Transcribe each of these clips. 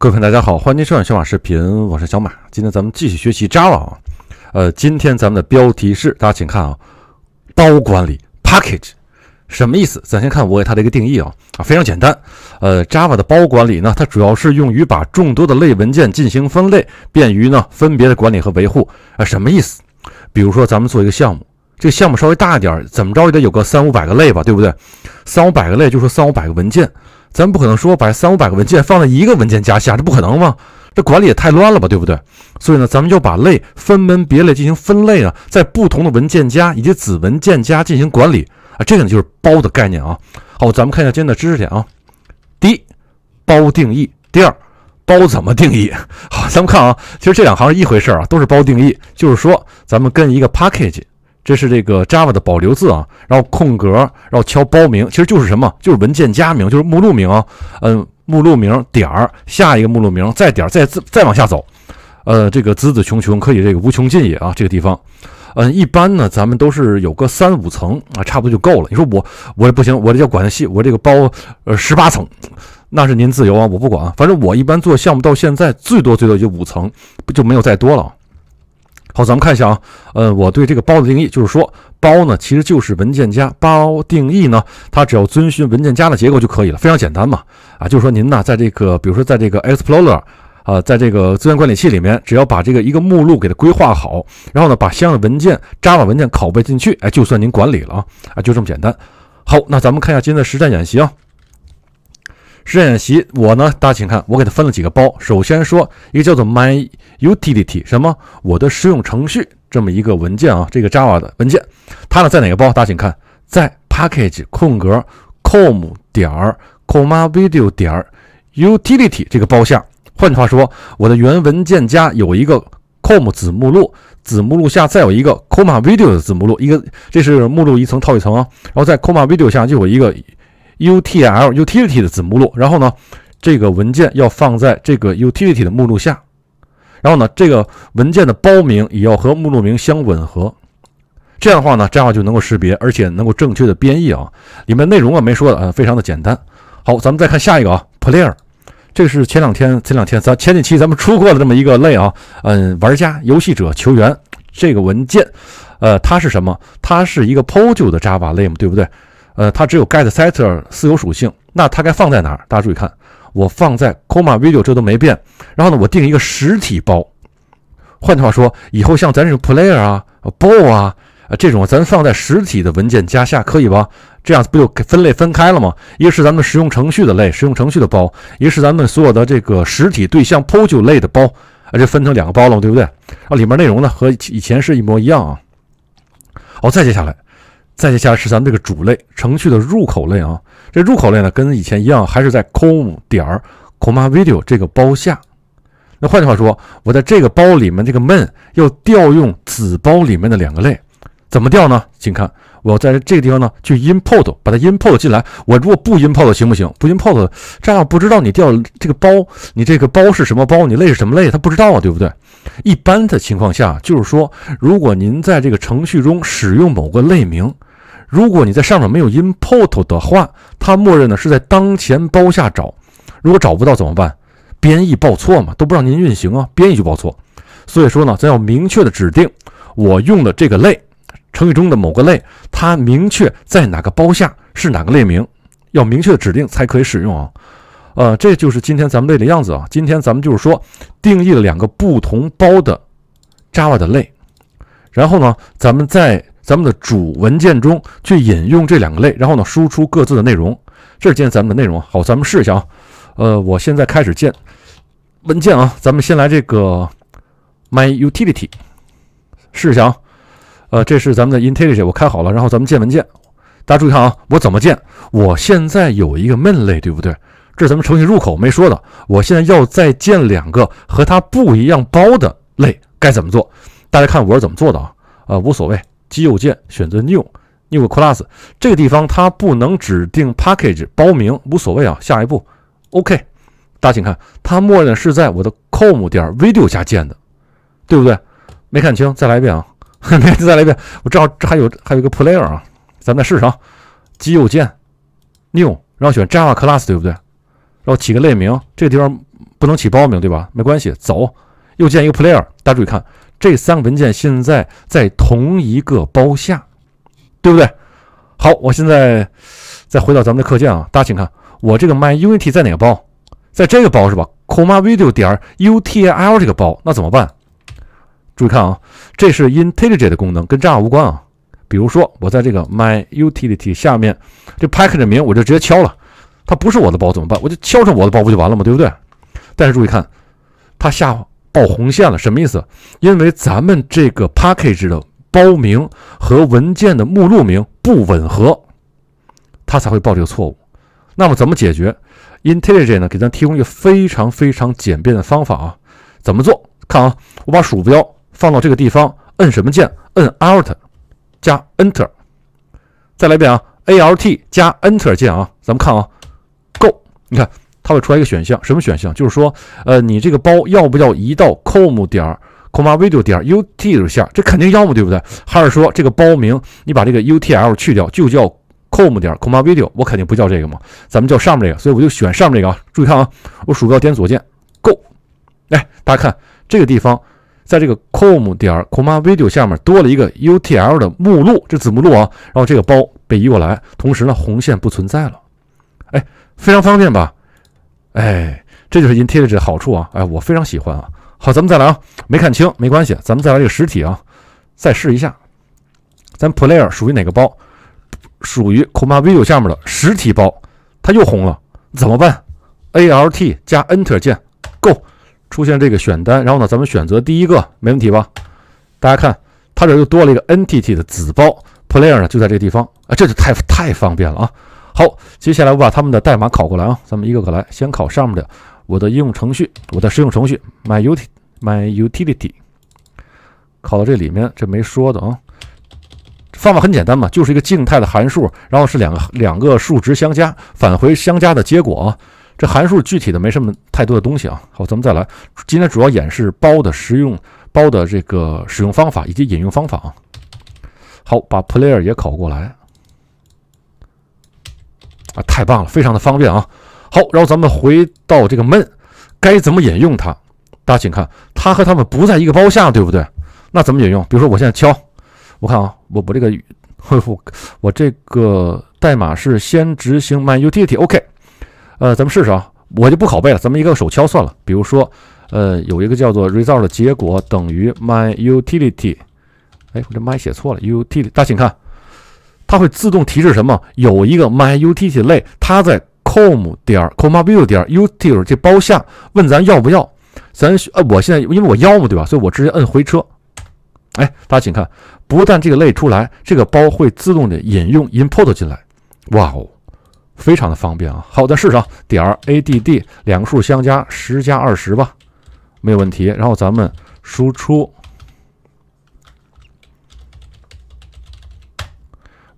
各位朋友，大家好，欢迎收看小马视频，我是小马。今天咱们继续学习 Java。啊，呃，今天咱们的标题是，大家请看啊，包管理 （package） 什么意思？咱先看我给它的一个定义啊啊，非常简单。呃，Java 的包管理呢，它主要是用于把众多的类文件进行分类，便于呢分别的管理和维护啊。什么意思？比如说咱们做一个项目。这个项目稍微大一点儿，怎么着也得有个三五百个类吧，对不对？三五百个类，就说三五百个文件，咱不可能说把三五百个文件放在一个文件夹下，这不可能吗？这管理也太乱了吧，对不对？所以呢，咱们就把类分门别类进行分类啊，在不同的文件夹以及子文件夹进行管理啊，这个呢就是包的概念啊。好，咱们看一下今天的知识点啊。第一，包定义；第二，包怎么定义？好，咱们看啊，其实这两行是一回事儿啊，都是包定义，就是说咱们跟一个 package。这是这个 Java 的保留字啊，然后空格，然后敲包名，其实就是什么？就是文件加名，就是目录名。嗯，目录名点儿下一个目录名再点儿再再往下走，呃，这个子子穷穷可以这个无穷尽也啊，这个地方，嗯，一般呢咱们都是有个三五层啊，差不多就够了。你说我我也不行，我这要管的细，我这个包呃十八层，那是您自由啊，我不管啊，反正我一般做项目到现在最多最多就五层，不就没有再多了。好，咱们看一下啊，呃，我对这个包的定义，就是说包呢其实就是文件夹包定义呢，它只要遵循文件夹的结构就可以了，非常简单嘛啊，就是说您呢在这个比如说在这个 Explorer 啊，在这个资源管理器里面，只要把这个一个目录给它规划好，然后呢把相应的文件、Java 文件拷贝进去，哎，就算您管理了啊啊，就这么简单。好，那咱们看一下今天的实战演习啊。实验习我呢？大家请看，我给它分了几个包。首先说一个叫做 My Utility，什么？我的实用程序这么一个文件啊，这个 Java 的文件，它呢在哪个包？大家请看，在 package 空格 com 点 comavideo 点 Utility 这个包下。换句话说，我的原文件夹有一个 com 子目录，子目录下再有一个 comavideo 的子目录，一个这是目录一层套一层啊。然后在 comavideo 下就有一个。U T L utility 的子目录，然后呢，这个文件要放在这个 utility 的目录下，然后呢，这个文件的包名也要和目录名相吻合，这样的话呢，这样话就能够识别，而且能够正确的编译啊。里面内容啊没说的啊，非常的简单。好，咱们再看下一个啊，Player，这是前两天、前两天、咱前几期咱们出过的这么一个类啊，嗯，玩家、游戏者、球员。这个文件，呃，它是什么？它是一个 POJO 的 Java 类嘛，对不对？呃，它只有 get setter 私有属性，那它该放在哪儿？大家注意看，我放在 com a video 这都没变。然后呢，我定一个实体包。换句话说，以后像咱这种 player 啊、b a l 啊、啊这种，咱放在实体的文件夹下可以吧？这样不就分类分开了吗？一个是咱们实用程序的类、实用程序的包，一个是咱们所有的这个实体对象 pojo 类的包，啊，这分成两个包了，对不对？啊，里面内容呢和以前是一模一样啊。哦，再接下来。再接下来是咱们这个主类程序的入口类啊，这入口类呢跟以前一样，还是在 com 点 c o m a v i d e o 这个包下。那换句话说，我在这个包里面这个 main 要调用子包里面的两个类，怎么调呢？请看，我要在这个地方呢去 import 把它 import 进来。我如果不 import 行不行？不 import 这样不知道你调这个包，你这个包是什么包，你类是什么类，他不知道啊，对不对？一般的情况下，就是说如果您在这个程序中使用某个类名，如果你在上面没有 import 的话，它默认呢是在当前包下找。如果找不到怎么办？编译报错嘛，都不让您运行啊，编译就报错。所以说呢，咱要明确的指定我用的这个类，成语中的某个类，它明确在哪个包下是哪个类名，要明确指定才可以使用啊。呃，这就是今天咱们类的样子啊。今天咱们就是说定义了两个不同包的 Java 的类，然后呢，咱们再。咱们的主文件中去引用这两个类，然后呢，输出各自的内容。这是今天咱们的内容。好，咱们试一下啊。呃，我现在开始建文件啊。咱们先来这个 my utility，试一下啊。呃，这是咱们的 i n t e l l i e 我开好了。然后咱们建文件，大家注意看啊，我怎么建？我现在有一个 main 类，对不对？这是咱们程序入口，没说的。我现在要再建两个和它不一样包的类，该怎么做？大家看我是怎么做的啊？呃，无所谓。右键选择 New New Class，这个地方它不能指定 package 包名，无所谓啊。下一步 OK，大家请看，它默认是在我的 com 点 video 下建的，对不对？没看清，再来一遍啊！再来一遍，我正好这还有还有个 player 啊，咱再试试啊，击右键 New，然后选 Java Class，对不对？然后起个类名，这个地方不能起包名，对吧？没关系，走，又建一个 player，大家注意看。这三个文件现在在同一个包下，对不对？好，我现在再回到咱们的课件啊，大家请看，我这个 my unity 在哪个包？在这个包是吧 c o m a video 点 u t l 这个包，那怎么办？注意看啊，这是 IntelliJ 的功能，跟这无关啊。比如说，我在这个 my utility 下面，这 package 名我就直接敲了，它不是我的包怎么办？我就敲成我的包不就完了吗？对不对？但是注意看，它下。报红线了，什么意思？因为咱们这个 package 的包名和文件的目录名不吻合，它才会报这个错误。那么怎么解决？Intellij 呢？给咱提供一个非常非常简便的方法啊！怎么做？看啊，我把鼠标放到这个地方，摁什么键？摁 Alt 加 Enter，再来一遍啊，Alt 加 Enter 键啊，咱们看啊，Go，你看。它会出来一个选项，什么选项？就是说，呃，你这个包要不要移到 com 点 c o m a video 点 u t 下？这肯定要嘛，对不对？还是说这个包名你把这个 utl 去掉，就叫 com 点 c o m a video？我肯定不叫这个嘛，咱们叫上面这个，所以我就选上面这个啊。注意看啊，我鼠标点左键，Go。哎，大家看这个地方，在这个 com 点 c o m a video 下面多了一个 utl 的目录，这子目录啊。然后这个包被移过来，同时呢，红线不存在了。哎，非常方便吧？哎，这就是 intellij 的好处啊！哎，我非常喜欢啊。好，咱们再来啊，没看清没关系，咱们再来这个实体啊，再试一下。咱 player 属于哪个包？属于 Comma view 下面的实体包，它又红了，怎么办？alt 加 enter 键，go 出现这个选单，然后呢，咱们选择第一个，没问题吧？大家看，它这又多了一个 entity 的子包，player 呢就在这个地方啊，这就太太方便了啊。好，接下来我把他们的代码拷过来啊，咱们一个个来，先拷上面的我的应用程序，我的实用程序，my u t i l m y utility，拷到这里面，这没说的啊。方法很简单嘛，就是一个静态的函数，然后是两个两个数值相加，返回相加的结果啊。这函数具体的没什么太多的东西啊。好，咱们再来，今天主要演示包的实用，包的这个使用方法以及引用方法啊。好，把 player 也拷过来。啊，太棒了，非常的方便啊。好，然后咱们回到这个 m 该怎么引用它？大家请看，它和它们不在一个包下，对不对？那怎么引用？比如说我现在敲，我看啊，我我这个，我我这个代码是先执行 my utility，OK。呃，咱们试试啊，我就不拷贝了，咱们一个手敲算了。比如说，呃，有一个叫做 result 的结果等于 my utility。哎，我这 my 写错了，u t。i i l t y 大家请看。它会自动提示什么？有一个 my utility 类，它在 com 点 comabuild 点 u t i l 这包下。问咱要不要？咱呃，我现在因为我要嘛对吧？所以我直接摁回车。哎，大家请看，不但这个类出来，这个包会自动的引用 import 进来。哇哦，非常的方便啊！好，再试试。啊，点儿 add 两个数相加，十加二十吧，没有问题。然后咱们输出。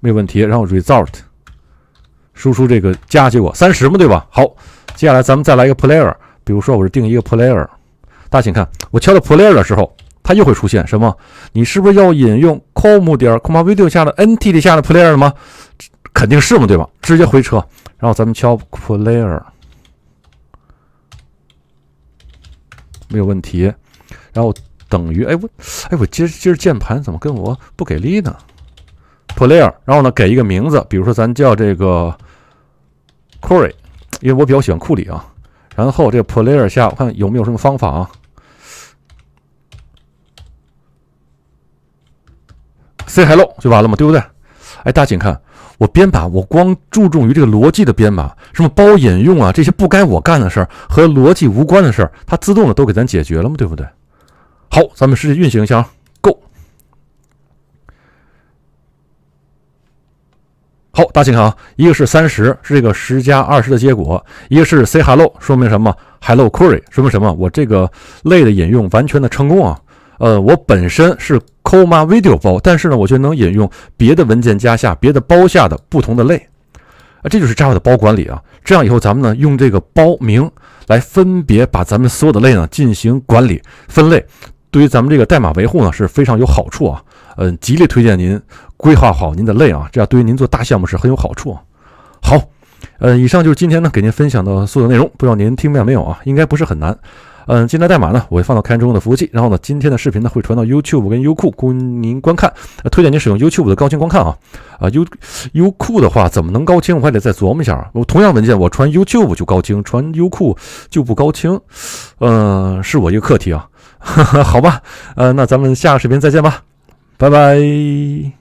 没有问题，然后 result 输出这个加结果三十嘛，对吧？好，接下来咱们再来一个 player，比如说我是定一个 player，大家请看我敲到 player 的时候，它又会出现什么？你是不是要引用 com 点 com video 下的 n t 下的 player 吗？肯定是嘛，对吧？直接回车，然后咱们敲 player，没有问题，然后等于哎我哎我今今键盘怎么跟我不给力呢？Player，然后呢，给一个名字，比如说咱叫这个 Curry，因为我比较喜欢库里啊。然后这个 Player 下，我看有没有什么方法啊？Say hello 就完了嘛，对不对？哎，大家请看，我编码，我光注重于这个逻辑的编码，什么包引用啊，这些不该我干的事儿和逻辑无关的事儿，它自动的都给咱解决了嘛，对不对？好，咱们试际运行一下。啊。好，大家请看啊，一个是三十，是这个十加二十的结果；一个是 say hello，说明什么？hello query 说明什么？我这个类的引用完全的成功啊。呃，我本身是 c o m a video 包，但是呢，我就能引用别的文件夹下、别的包下的不同的类啊。这就是 Java 的包管理啊。这样以后，咱们呢用这个包名来分别把咱们所有的类呢进行管理分类。对于咱们这个代码维护呢是非常有好处啊，嗯，极力推荐您规划好您的类啊，这样对于您做大项目是很有好处。好，嗯，以上就是今天呢给您分享的所有内容，不知道您听明白没有啊？应该不是很难。嗯，今天代码呢我会放到开源中的服务器，然后呢今天的视频呢会传到 YouTube 跟优酷供您观看，推荐您使用 YouTube 的高清观看啊。啊优优酷的话怎么能高清？我还得再琢磨一下啊。我同样文件我传 YouTube 就高清，传优酷就不高清，嗯，是我一个课题啊。好吧，呃，那咱们下个视频再见吧，拜拜。